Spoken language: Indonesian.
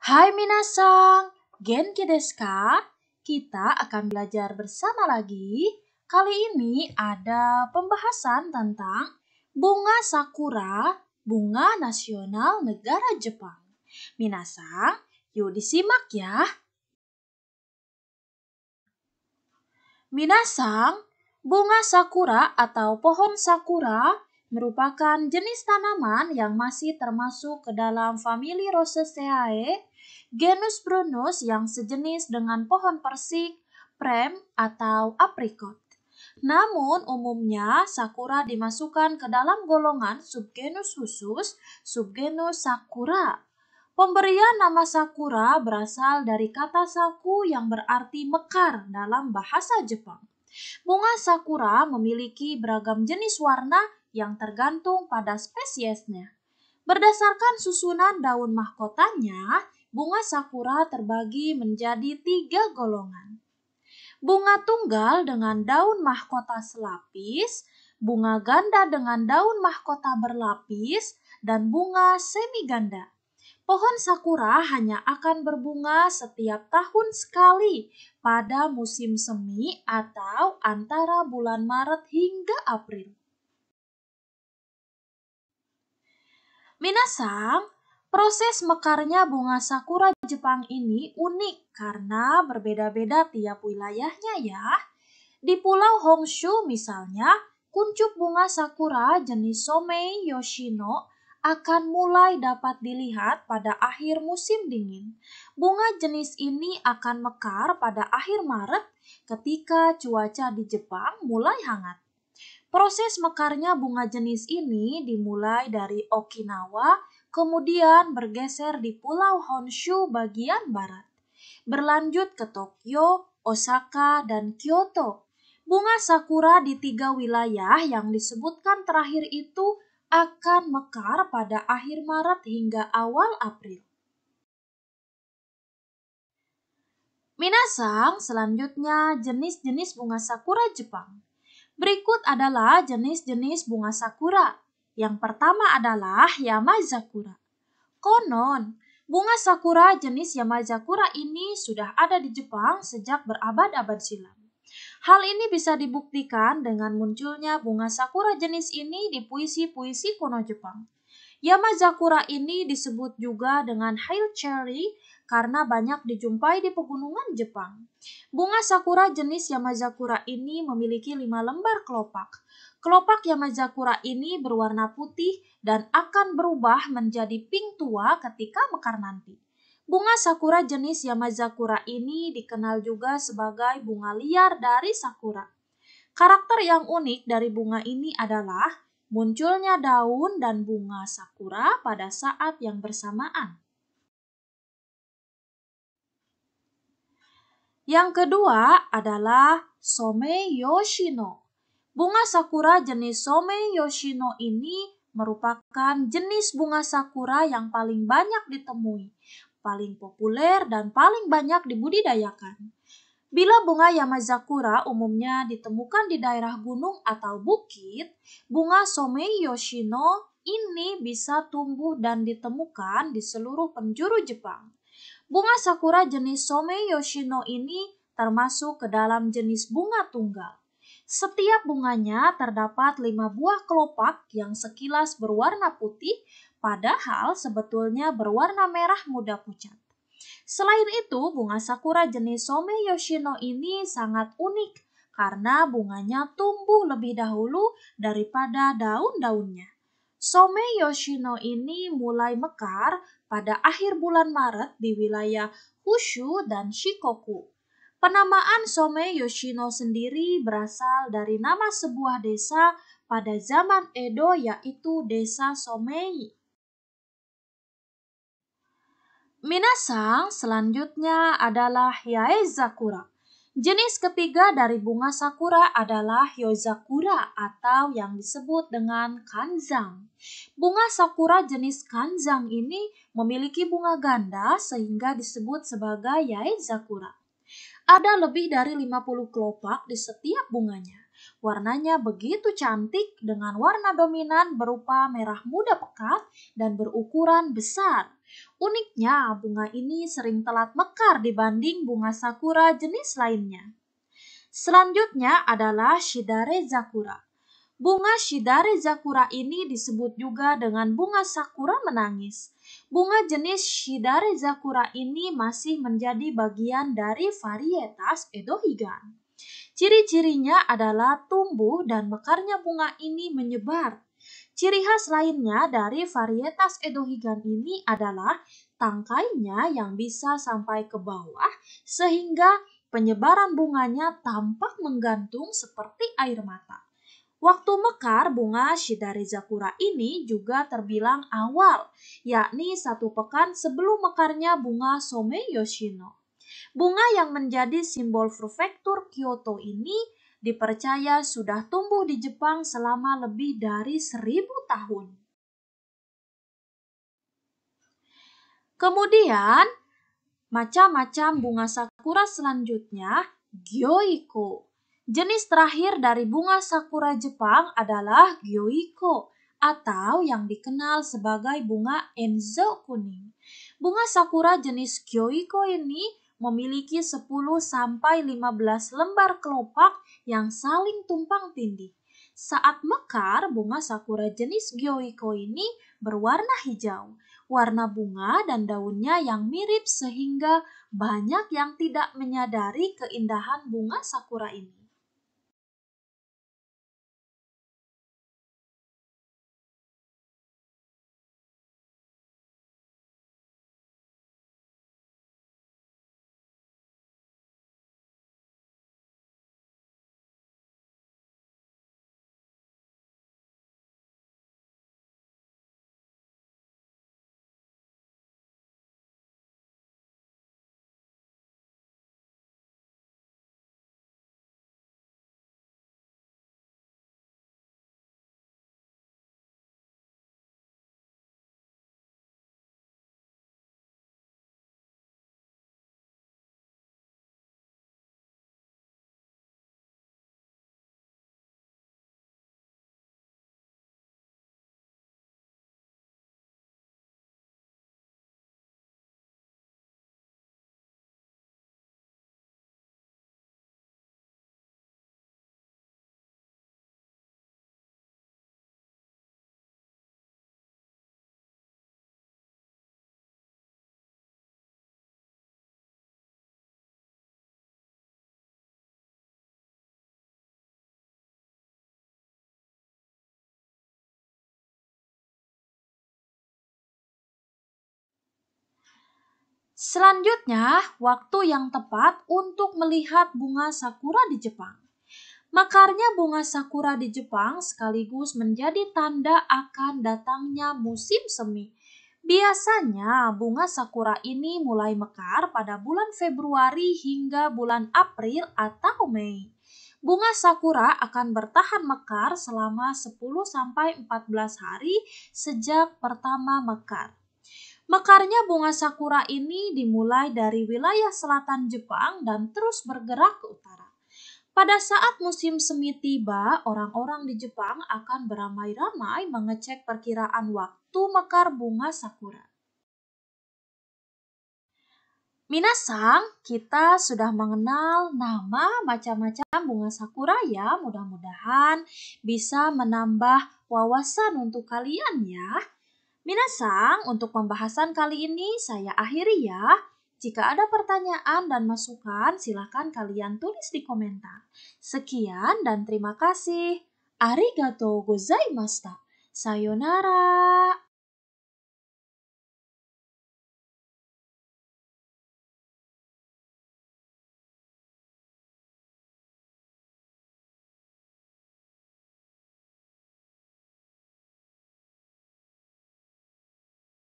Hai minasang, Genki desu Kita akan belajar bersama lagi. Kali ini ada pembahasan tentang bunga sakura, bunga nasional negara Jepang. Minasang, yuk disimak ya. Minasang, bunga sakura atau pohon sakura merupakan jenis tanaman yang masih termasuk ke dalam famili Rosaceae Genus Brunus yang sejenis dengan pohon persik, prem, atau aprikot. Namun, umumnya sakura dimasukkan ke dalam golongan subgenus khusus, subgenus sakura. Pemberian nama sakura berasal dari kata saku yang berarti mekar dalam bahasa Jepang. Bunga sakura memiliki beragam jenis warna yang tergantung pada spesiesnya. Berdasarkan susunan daun mahkotanya, bunga sakura terbagi menjadi tiga golongan. Bunga tunggal dengan daun mahkota selapis, bunga ganda dengan daun mahkota berlapis, dan bunga semi ganda Pohon sakura hanya akan berbunga setiap tahun sekali pada musim semi atau antara bulan Maret hingga April. Minasang, Proses mekarnya bunga sakura Jepang ini unik karena berbeda-beda tiap wilayahnya ya. Di pulau Honshu misalnya, kuncup bunga sakura jenis Somei Yoshino akan mulai dapat dilihat pada akhir musim dingin. Bunga jenis ini akan mekar pada akhir Maret ketika cuaca di Jepang mulai hangat. Proses mekarnya bunga jenis ini dimulai dari Okinawa kemudian bergeser di Pulau Honshu bagian barat, berlanjut ke Tokyo, Osaka, dan Kyoto. Bunga sakura di tiga wilayah yang disebutkan terakhir itu akan mekar pada akhir Maret hingga awal April. Minasang, selanjutnya jenis-jenis bunga sakura Jepang. Berikut adalah jenis-jenis bunga sakura. Yang pertama adalah Yamazakura. Konon, bunga sakura jenis Yamazakura ini sudah ada di Jepang sejak berabad-abad silam. Hal ini bisa dibuktikan dengan munculnya bunga sakura jenis ini di puisi-puisi kuno Jepang. Yamazakura ini disebut juga dengan hail cherry karena banyak dijumpai di pegunungan Jepang. Bunga sakura jenis Yamazakura ini memiliki lima lembar kelopak. Kelopak Yamazakura ini berwarna putih dan akan berubah menjadi pink tua ketika mekar nanti. Bunga sakura jenis Yamazakura ini dikenal juga sebagai bunga liar dari sakura. Karakter yang unik dari bunga ini adalah munculnya daun dan bunga sakura pada saat yang bersamaan. Yang kedua adalah Some Yoshino. Bunga sakura jenis Somei Yoshino ini merupakan jenis bunga sakura yang paling banyak ditemui, paling populer dan paling banyak dibudidayakan. Bila bunga Yamazakura umumnya ditemukan di daerah gunung atau bukit, bunga Somei Yoshino ini bisa tumbuh dan ditemukan di seluruh penjuru Jepang. Bunga sakura jenis Somei Yoshino ini termasuk ke dalam jenis bunga tunggal. Setiap bunganya terdapat lima buah kelopak yang sekilas berwarna putih, padahal sebetulnya berwarna merah muda pucat. Selain itu, bunga sakura jenis Some Yoshino ini sangat unik karena bunganya tumbuh lebih dahulu daripada daun-daunnya. Some Yoshino ini mulai mekar pada akhir bulan Maret di wilayah Hushu dan Shikoku. Penamaan Some Yoshino sendiri berasal dari nama sebuah desa pada zaman Edo yaitu Desa Somei. Minasang selanjutnya adalah yaezakura. Jenis ketiga dari bunga sakura adalah Yozakura atau yang disebut dengan kanzang. Bunga sakura jenis kanzang ini memiliki bunga ganda sehingga disebut sebagai yaezakura. Ada lebih dari 50 kelopak di setiap bunganya. Warnanya begitu cantik dengan warna dominan berupa merah muda pekat dan berukuran besar. Uniknya, bunga ini sering telat mekar dibanding bunga sakura jenis lainnya. Selanjutnya adalah Shidare Zakura. Bunga Shidare Zakura ini disebut juga dengan bunga sakura menangis bunga jenis Shidare Zakura ini masih menjadi bagian dari varietas Edohigan. Ciri-cirinya adalah tumbuh dan mekarnya bunga ini menyebar. Ciri khas lainnya dari varietas Edohigan ini adalah tangkainya yang bisa sampai ke bawah sehingga penyebaran bunganya tampak menggantung seperti air mata. Waktu mekar bunga Shidari Zakura ini juga terbilang awal, yakni satu pekan sebelum mekarnya bunga Some Yoshino. Bunga yang menjadi simbol prefektur Kyoto ini dipercaya sudah tumbuh di Jepang selama lebih dari seribu tahun. Kemudian, macam-macam bunga sakura selanjutnya, Gyoiko. Jenis terakhir dari bunga sakura Jepang adalah Gyoiko atau yang dikenal sebagai bunga Enzo kuning. Bunga sakura jenis Gyoiko ini memiliki 10 sampai 15 lembar kelopak yang saling tumpang tindih. Saat mekar, bunga sakura jenis Gyoiko ini berwarna hijau. Warna bunga dan daunnya yang mirip sehingga banyak yang tidak menyadari keindahan bunga sakura ini. Selanjutnya, waktu yang tepat untuk melihat bunga sakura di Jepang. Makarnya bunga sakura di Jepang sekaligus menjadi tanda akan datangnya musim semi. Biasanya bunga sakura ini mulai mekar pada bulan Februari hingga bulan April atau Mei. Bunga sakura akan bertahan mekar selama 10 14 hari sejak pertama mekar. Mekarnya bunga sakura ini dimulai dari wilayah selatan Jepang dan terus bergerak ke utara. Pada saat musim semi tiba, orang-orang di Jepang akan beramai-ramai mengecek perkiraan waktu mekar bunga sakura. Minasang, kita sudah mengenal nama macam-macam bunga sakura ya. Mudah-mudahan bisa menambah wawasan untuk kalian ya. Minasang, untuk pembahasan kali ini saya akhiri ya. Jika ada pertanyaan dan masukan, silakan kalian tulis di komentar. Sekian dan terima kasih. Arigato gozaimashita. Sayonara.